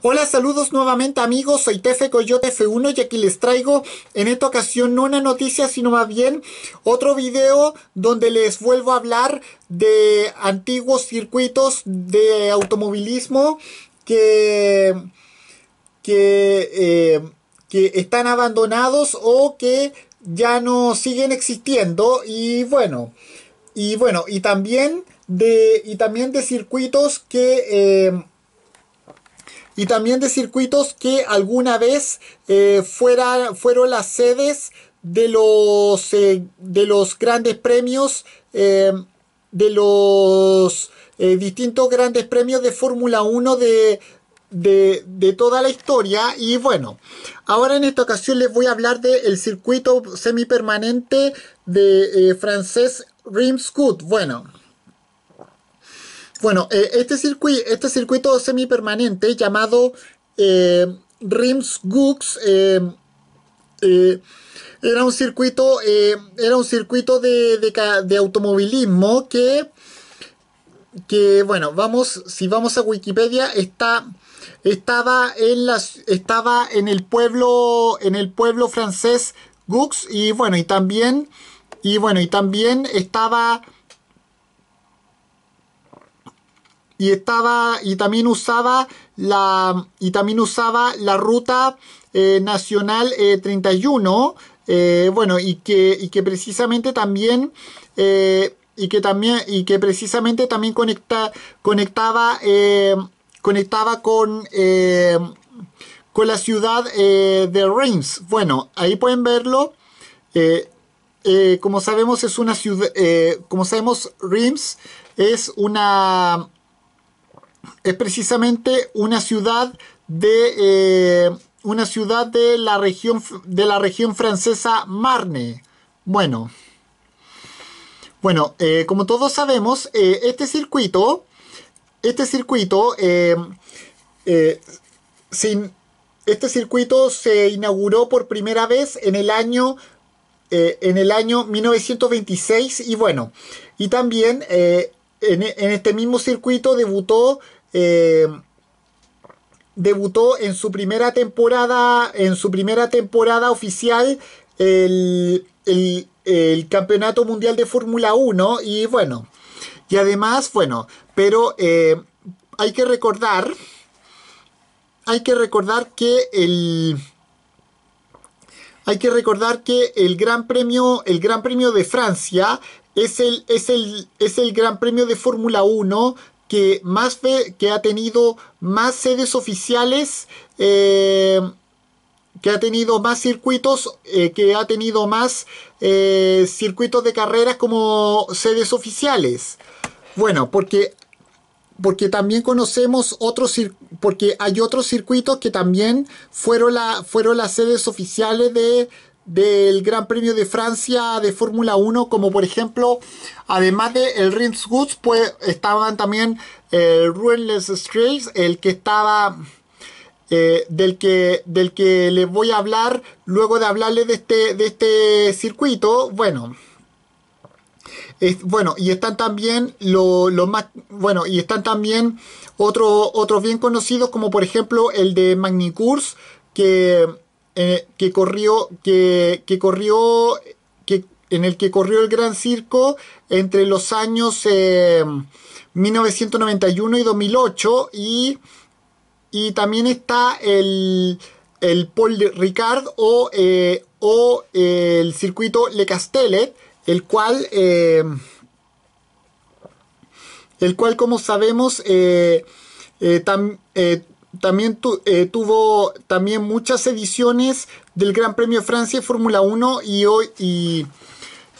Hola, saludos nuevamente amigos, soy Tefe Coyote F1 y aquí les traigo en esta ocasión no una noticia, sino más bien otro video donde les vuelvo a hablar de antiguos circuitos de automovilismo que, que, eh, que están abandonados o que ya no siguen existiendo y bueno, y bueno, y también de, y también de circuitos que... Eh, y también de circuitos que alguna vez eh, fueron las sedes de los, eh, de los grandes premios, eh, de los distintos grandes premios de Fórmula 1 de, de, toda la historia. Y bueno, ahora en esta ocasión les voy a hablar del circuito semipermanente de francés Rimscout Bueno, bueno, eh, este, circuito, este circuito semipermanente llamado eh, Rims Gux eh, era un circuito, era un circuito de, automovilismo que, bueno, vamos, si vamos a Wikipedia, está estaba en estaba en el pueblo en el pueblo francés Gux y bueno y también y bueno y también estaba y estaba y también usaba la y también usaba la ruta eh, nacional 31 eh, eh, bueno y que y que precisamente también y que también y que precisamente también conecta, conectaba conectaba con con la ciudad de Reims bueno ahí pueden verlo como sabemos es una ciudad como sabemos Reims es una es precisamente una ciudad de eh, una ciudad de la región de la región francesa Marne. Bueno, bueno, eh, como todos sabemos, eh, este circuito, este circuito, sin, este circuito se inauguró por primera vez en el año en el año 1926 y bueno, y también e, en, este mismo circuito debutó eh, debutó en su primera temporada en su primera temporada oficial el, campeonato mundial de Fórmula 1 y bueno y además bueno pero eh, hay que recordar hay que recordar que el hay que recordar que el Gran Premio el Gran Premio de Francia es el, es el, Gran Premio de Fórmula 1 que, más que ha tenido más sedes oficiales, eh, que ha tenido más circuitos, eh, que ha tenido más eh, circuitos de carreras como sedes oficiales. Bueno, porque, porque también conocemos otros, porque hay otros circuitos que también fueron, la, fueron las sedes oficiales de, del Gran Premio de Francia de Fórmula 1, como por ejemplo, además de el Rims Goods, pues estaban también el eh, Ruinless Strays el que estaba eh, del, que, del que les voy a hablar luego de hablarles de este, de este circuito. Bueno, es, bueno, y están también los más, bueno, y están también otro, otros bien conocidos, como por ejemplo el de Magny que eh, que corrió, que, corrió, que, en el que corrió el Gran Circo entre los años 1991 eh, y 2008 y, también está el, Paul Ricard o, eh, el circuito Le Castellet, el cual, el cual como sabemos, también eh, tuvo también muchas ediciones del Gran Premio de Francia Fórmula 1 y hoy y,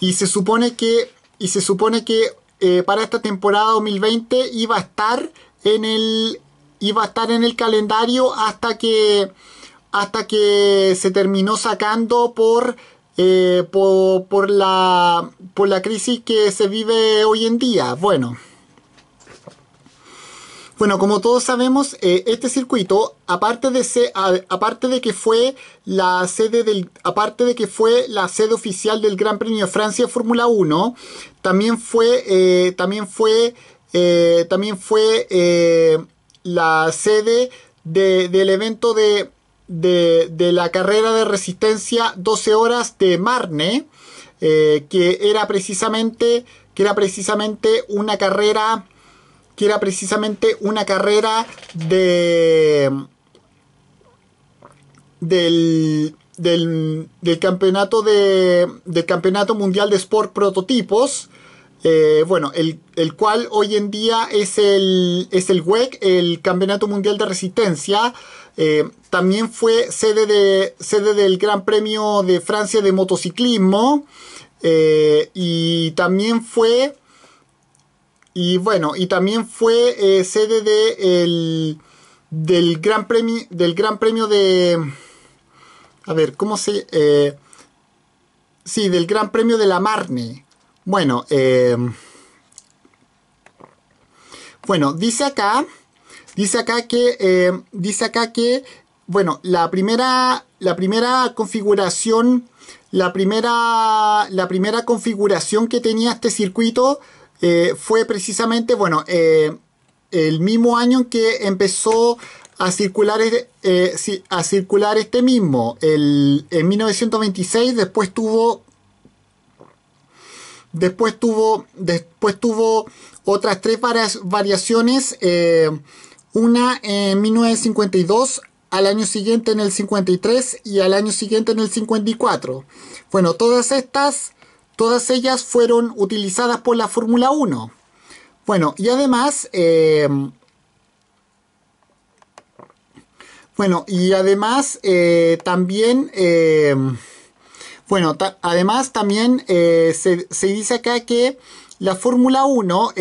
y, se supone que y se supone que eh, para esta temporada 2020 iba a estar en el iba a estar en el calendario hasta que hasta que se terminó sacando por eh, por, la por la crisis que se vive hoy en día bueno bueno, como todos sabemos, eh, este circuito, aparte de, aparte de que fue la sede del, aparte de que fue la sede oficial del Gran Premio de Francia Fórmula 1, también fue, eh, también fue, eh, también fue la sede del evento de, la carrera de resistencia 12 horas de Marne, que era precisamente, que era precisamente una carrera que era precisamente una carrera de del, campeonato del campeonato mundial de sport prototipos eh, bueno, el, cual hoy en día es el, es el WEC, el Campeonato Mundial de Resistencia. Eh, también fue sede, de, sede del Gran Premio de Francia de Motociclismo. Eh, y también fue y bueno, y también fue eh, sede de el, del, gran premio, del Gran Premio de... A ver, ¿cómo se...? Eh? sí, del Gran Premio de la Marne. Bueno, eh, bueno, dice acá, dice acá que, eh, dice acá que, bueno, la primera, la primera configuración, la primera, la primera configuración que tenía este circuito eh, fue precisamente, bueno, eh, el mismo año en que empezó a circular, este, eh, a circular este mismo, en 1926, después tuvo... Después tuvo, después tuvo otras tres variaciones, una en 1952, al año siguiente en el 53 y al año siguiente en el 54. Bueno, todas estas Todas ellas fueron utilizadas por la Fórmula 1. Bueno, y además... Eh, bueno, y además eh, también... Eh, bueno, además también se, dice acá que la Fórmula 1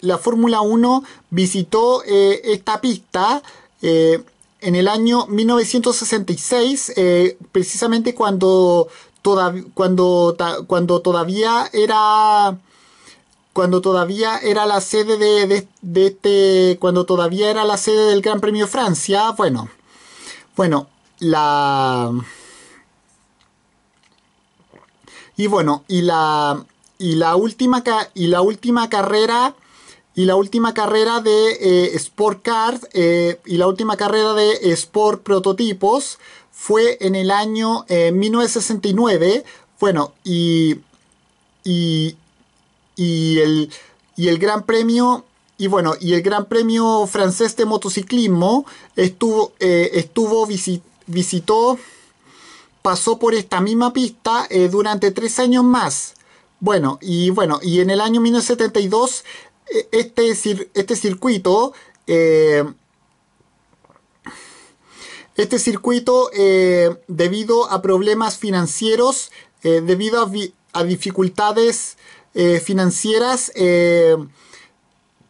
la Fórmula 1 visitó esta pista en el año 1966, precisamente cuando cuando, cuando todavía era cuando todavía era la sede de, de, de, este cuando todavía era la sede del Gran Premio Francia bueno bueno la y bueno y la y la última y la última carrera y la última carrera de eh, Sport Cars eh, y la última carrera de Sport Prototipos fue en el año 1969. Eh, bueno, y, y, el, Gran Premio y bueno, y el Gran Premio francés de motociclismo estuvo, eh, estuvo visitó, pasó por esta misma pista eh, durante tres años más. Bueno, y bueno, y en el año 1972 e-, este este circuito este circuito, eh, debido a problemas financieros, eh, debido a, dificultades eh, financieras,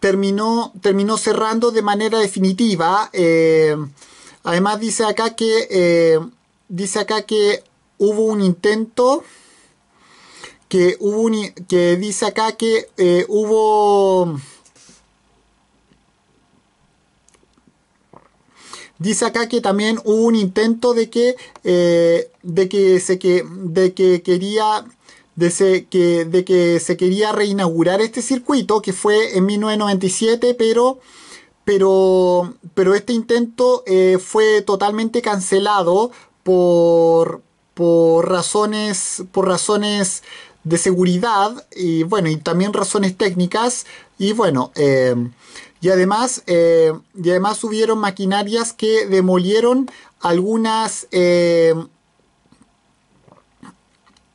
terminó, terminó cerrando de manera definitiva. además dice acá que dice acá que hubo un intento que hubo que dice acá que hubo Dice acá que también hubo un intento de que, eh, de que, se, que, de que quería de, que, de que se quería reinaugurar este circuito que fue en 1997 pero pero pero este intento eh, fue totalmente cancelado por por razones por razones de seguridad y bueno y también razones técnicas y bueno eh, eh, y además, hubieron y además subieron maquinarias que demolieron algunas, eh,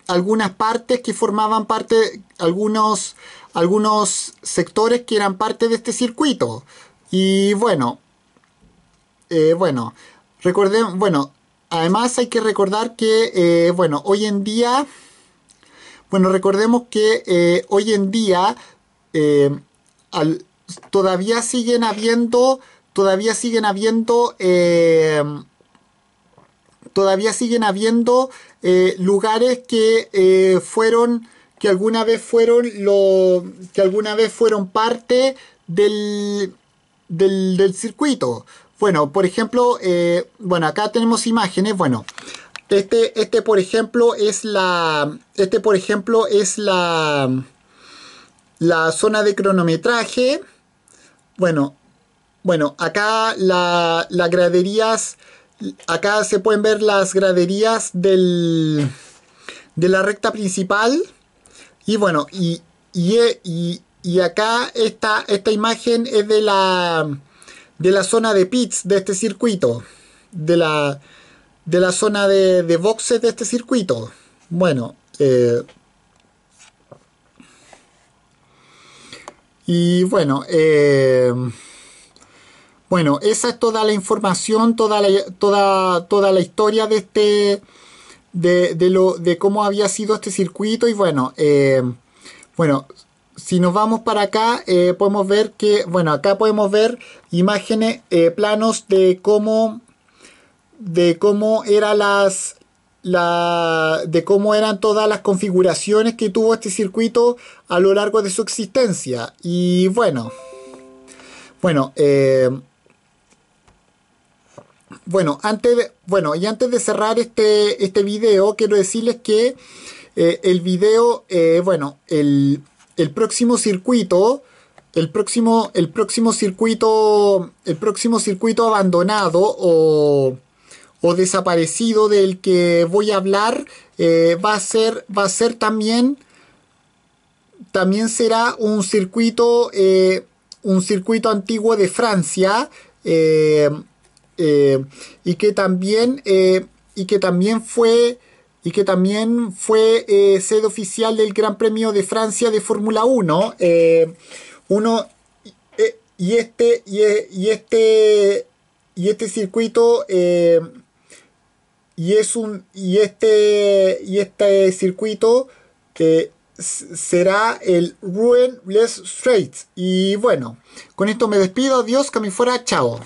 algunas partes que formaban parte, algunos, algunos sectores que eran parte de este circuito. Y bueno, eh, bueno, bueno, además hay que recordar que, bueno, hoy en día, bueno, recordemos que hoy en día, al, todavía siguen habiendo, todavía siguen habiendo, eh, todavía siguen habiendo eh, lugares que eh, fueron, que alguna vez fueron lo, que alguna vez fueron parte del, del, del circuito. Bueno, por ejemplo, eh, bueno, acá tenemos imágenes, bueno. Este, este por ejemplo es la. Este por ejemplo es la. La zona de cronometraje. Bueno, bueno, acá las graderías, acá se pueden ver las graderías de la recta principal. Y bueno, y, y, acá esta, esta, imagen es de la, de la zona de pits de este circuito. De la, de la zona de, de boxes de este circuito. Bueno, eh, Y bueno, eh, bueno, esa es toda la información, toda la, toda, toda la historia de este, de, lo, de cómo había sido este circuito. Y bueno, eh, bueno, si nos vamos para acá, eh, podemos ver que, bueno, acá podemos ver imágenes, planos de cómo, de cómo eran las, la, de cómo eran todas las configuraciones que tuvo este circuito a lo largo de su existencia. Y bueno, bueno, eh, bueno, antes de, bueno, y antes de cerrar este, este video, quiero decirles que eh, el video, eh, bueno, el, el próximo circuito, el próximo, el próximo circuito, el próximo circuito abandonado o desaparecido del que voy a hablar eh, va, a ser, va a ser también también será un circuito eh, un circuito antiguo de Francia eh, y que también y que también fue y que también fue sede oficial del Gran Premio de Francia de Fórmula 1 uno y este y, este y este circuito y es un y este y este circuito que será el Ruinless straight y bueno con esto me despido adiós que me fuera chao